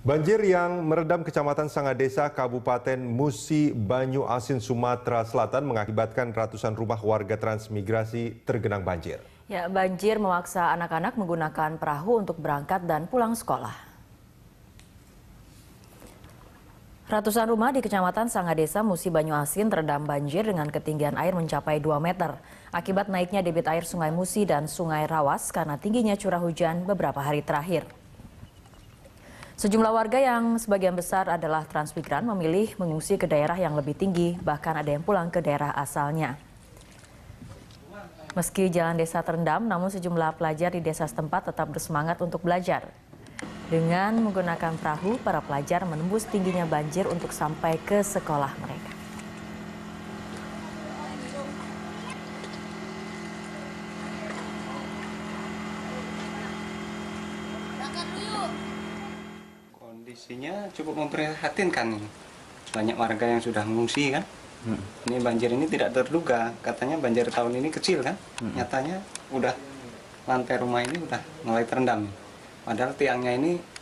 Banjir yang meredam Kecamatan Sangadesa, Kabupaten Musi, Banyu Asin, Sumatera Selatan mengakibatkan ratusan rumah warga transmigrasi tergenang banjir. Ya, banjir memaksa anak-anak menggunakan perahu untuk berangkat dan pulang sekolah. Ratusan rumah di Kecamatan Sangadesa, Musi, Banyu Asin terendam banjir dengan ketinggian air mencapai 2 meter. Akibat naiknya debit air Sungai Musi dan Sungai Rawas karena tingginya curah hujan beberapa hari terakhir. Sejumlah warga yang sebagian besar adalah transmigran memilih mengungsi ke daerah yang lebih tinggi, bahkan ada yang pulang ke daerah asalnya. Meski jalan desa terendam, namun sejumlah pelajar di desa setempat tetap bersemangat untuk belajar. Dengan menggunakan perahu, para pelajar menembus tingginya banjir untuk sampai ke sekolah mereka. Kondisinya cukup memprihatinkan nih. Banyak warga yang sudah mengungsi kan. Hmm. Ini banjir ini tidak terduga. Katanya banjir tahun ini kecil kan. Hmm. Nyatanya udah lantai rumah ini udah mulai terendam. Padahal tiangnya ini